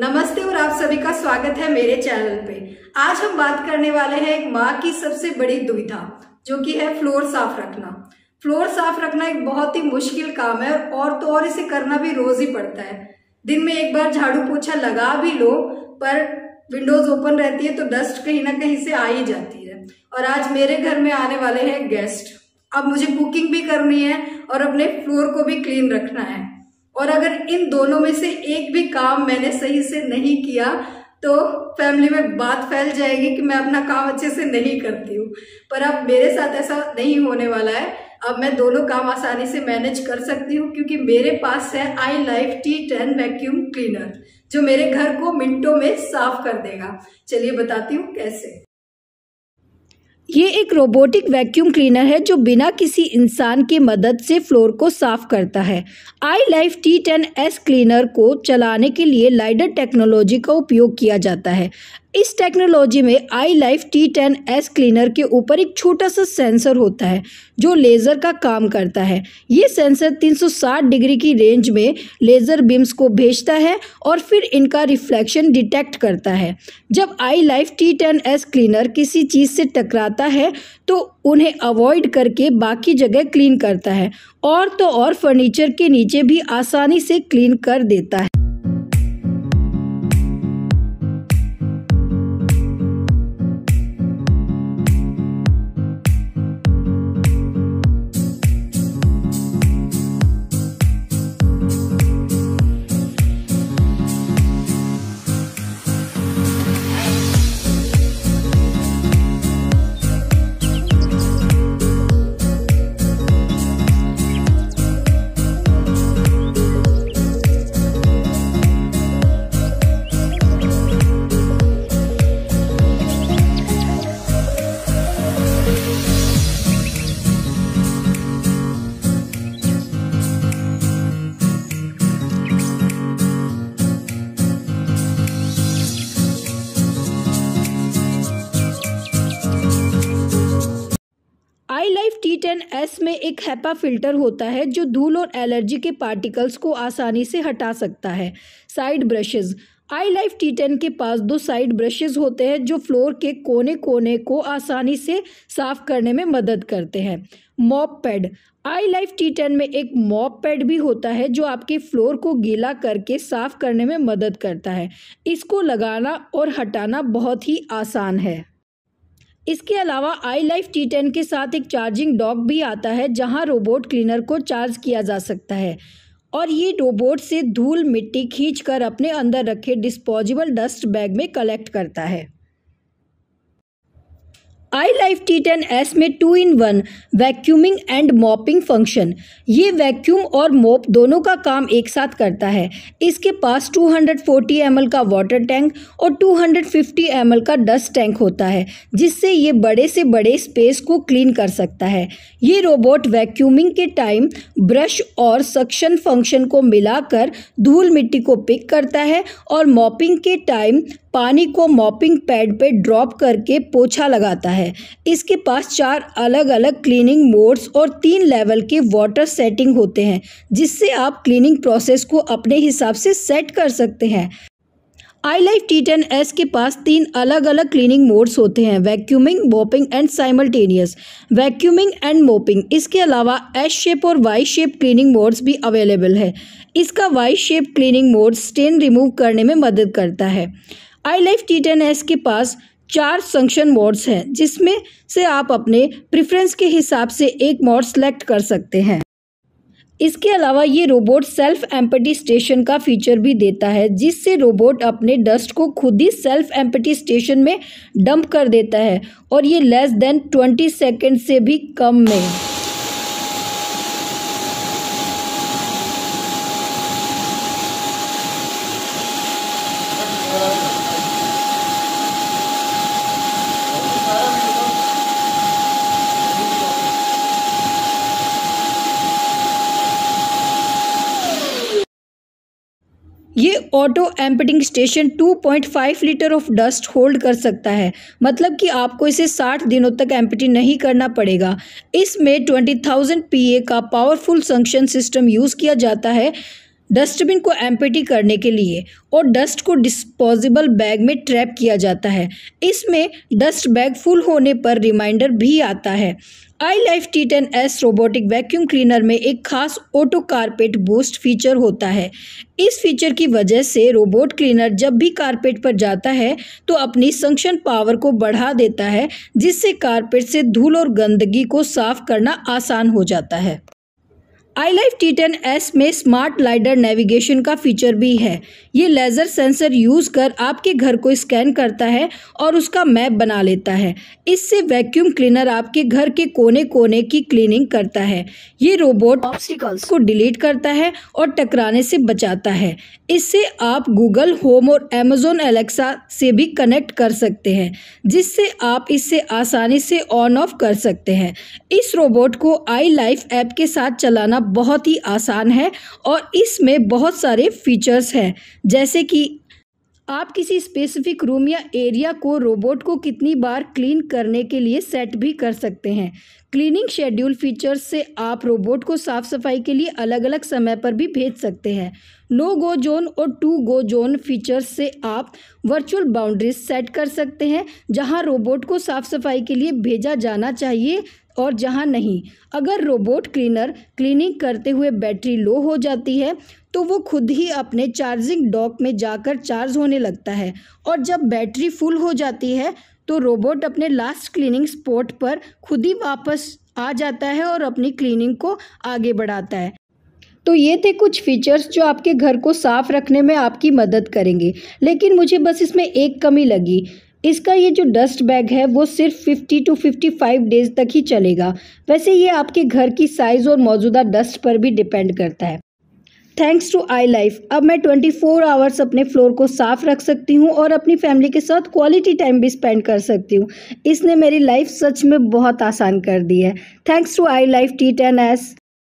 नमस्ते और आप सभी का स्वागत है मेरे चैनल पे आज हम बात करने वाले हैं एक माँ की सबसे बड़ी दुविधा जो कि है फ्लोर साफ रखना फ्लोर साफ रखना एक बहुत ही मुश्किल काम है और तो और इसे करना भी रोज ही पड़ता है दिन में एक बार झाड़ू पोछा लगा भी लो पर विंडोज ओपन रहती है तो डस्ट कहीं ना कहीं से आ ही जाती है और आज मेरे घर में आने वाले हैं गेस्ट अब मुझे कुकिंग भी करनी है और अपने फ्लोर को भी क्लीन रखना है और अगर इन दोनों में से एक भी काम मैंने सही से नहीं किया तो फैमिली में बात फैल जाएगी कि मैं अपना काम अच्छे से नहीं करती हूँ पर अब मेरे साथ ऐसा नहीं होने वाला है अब मैं दोनों काम आसानी से मैनेज कर सकती हूँ क्योंकि मेरे पास है iLife T ten vacuum cleaner जो मेरे घर को मिनटों में साफ कर देगा चलिए बताती हूँ कैसे ये एक रोबोटिक वैक्यूम क्लीनर है जो बिना किसी इंसान के मदद से फ्लोर को साफ करता है iLife T ten S cleaner को चलाने के लिए लाइडर टेक्नोलॉजी का उपयोग किया जाता है इस टेक्नोलॉजी में iLife T ten S cleaner के ऊपर एक छोटा सा सेंसर होता है जो लेज़र का काम करता है ये सेंसर 360 डिग्री की रेंज में लेज़र बीम्स को भेजता है और फिर इनका रिफ्लेक्शन डिटेक्ट करता है जब iLife T ten S cleaner किसी चीज़ से टकराता है तो उन्हें अवॉइड करके बाकी जगह क्लीन करता है और तो और फर्नीचर के नीचे भी आसानी से क्लीन कर देता है टी टेन एस में एक हैपा फिल्टर होता है जो धूल और एलर्जी के पार्टिकल्स को आसानी से हटा सकता है side brushes iLife T ten के पास दो साइड ब्रशेज होते हैं जो फ्लोर के कोने कोने को आसानी से साफ करने में मदद करते हैं mop pad iLife T ten में एक मॉप पैड भी होता है जो आपके फ्लोर को गीला करके साफ करने में मदद करता है इसको लगाना और हटाना बहुत ही आसान है इसके अलावा आई लाइफ टी टेन के साथ एक चार्जिंग डॉक भी आता है जहां रोबोट क्लीनर को चार्ज किया जा सकता है और ये रोबोट से धूल मिट्टी खींचकर अपने अंदर रखे डिस्पोजेबल डस्ट बैग में कलेक्ट करता है iLife T ten S में two in one vacuuming and mopping function ये वैक्यूम और मोप दोनों का काम एक साथ करता है इसके पास 240 हंड्रेड का वाटर टैंक और 250 हंड्रेड का डस्ट टैंक होता है जिससे ये बड़े से बड़े स्पेस को क्लीन कर सकता है ये रोबोट वैक्यूमिंग के टाइम ब्रश और सक्शन फंक्शन को मिलाकर धूल मिट्टी को पिक करता है और मॉपिंग के टाइम पानी को मॉपिंग पैड पर ड्रॉप करके पोछा लगाता है है इसके पास चार अलग अलग क्लीनिंग मोड्स और तीन लेवल के वाटर सेटिंग होते हैं जिससे आप क्लीनिंग प्रोसेस को अपने हिसाब से सेट कर सकते हैं iLife T ten S के पास तीन अलग अलग क्लीनिंग मोड्स होते हैं vacuuming mopping and simultaneous vacuuming and mopping इसके अलावा एस शेप और वाई शेप क्लीनिंग मोड्स भी अवेलेबल है इसका Y shape cleaning mode stain remove करने में मदद करता है iLife T ten S के पास चार संक्शन मोड्स हैं जिसमें से आप अपने प्रेफरेंस के हिसाब से एक मोड सेलेक्ट कर सकते हैं इसके अलावा ये रोबोट सेल्फ एम्पटी स्टेशन का फीचर भी देता है जिससे रोबोट अपने डस्ट को खुद ही सेल्फ एम्पटी स्टेशन में डंप कर देता है और ये लेस देन ट्वेंटी सेकेंड से भी कम में ये auto emptying station 2.5 litre of dust hold कर सकता है मतलब कि आपको इसे 60 दिनों तक एम्पटी नहीं करना पड़ेगा इसमें 20,000 पीए का पावरफुल संक्शन सिस्टम यूज़ किया जाता है डस्टबिन को एम्पिटी करने के लिए और डस्ट को डिस्पोजेबल बैग में ट्रैप किया जाता है इसमें डस्ट बैग फुल होने पर रिमाइंडर भी आता है iLife T ten S robotic vacuum cleaner में एक खास ऑटो कारपेट बूस्ट फीचर होता है इस फीचर की वजह से रोबोट क्लीनर जब भी कारपेट पर जाता है तो अपनी संक्षण पावर को बढ़ा देता है जिससे कारपेट से धूल और गंदगी को साफ करना आसान हो जाता है iLife T ten S में स्मार्ट लाइडर नेविगेशन का फीचर भी है ये लेज़र सेंसर यूज़ कर आपके घर को स्कैन करता है और उसका मैप बना लेता है इससे वैक्यूम क्लीनर आपके घर के कोने कोने की क्लीनिंग करता है ये रोबोट ऑब्स्टिकल्स को डिलीट करता है और टकराने से बचाता है इससे आप गूगल होम और अमेजोन एलेक्सा से भी कनेक्ट कर सकते हैं जिससे आप इसे आसानी से ऑन ऑफ कर सकते हैं इस रोबोट को आई लाइफ ऐप के साथ चलाना बहुत ही आसान है और इसमें बहुत सारे फीचर्स हैं जैसे कि आप किसी स्पेसिफिक रूम या एरिया को रोबोट को कितनी बार क्लीन करने के लिए सेट भी कर सकते हैं क्लीनिंग शेड्यूल फीचर्स से आप रोबोट को साफ सफाई के लिए अलग अलग समय पर भी भेज सकते हैं नो गो जोन और टू गो जोन फीचर्स से आप वर्चुअल बाउंड्रीज सेट कर सकते हैं जहां रोबोट को साफ सफाई के लिए भेजा जाना चाहिए और जहाँ नहीं अगर रोबोट क्लीनर क्लीनिंग करते हुए बैटरी लो हो जाती है तो वो खुद ही अपने चार्जिंग डॉक में जाकर चार्ज होने लगता है और जब बैटरी फुल हो जाती है तो रोबोट अपने लास्ट क्लीनिंग स्पॉट पर खुद ही वापस आ जाता है और अपनी क्लीनिंग को आगे बढ़ाता है तो ये थे कुछ फीचर्स जो आपके घर को साफ़ रखने में आपकी मदद करेंगे लेकिन मुझे बस इसमें एक कमी लगी इसका ये जो डस्ट बैग है वो सिर्फ 50 टू 55 डेज़ तक ही चलेगा वैसे ये आपके घर की साइज़ और मौजूदा डस्ट पर भी डिपेंड करता है थैंक्स टू आई लाइफ अब मैं 24 फोर आवर्स अपने फ्लोर को साफ रख सकती हूँ और अपनी फैमिली के साथ क्वालिटी टाइम भी स्पेंड कर सकती हूँ इसने मेरी लाइफ सच में बहुत आसान कर दी है thanks to iLife T ten S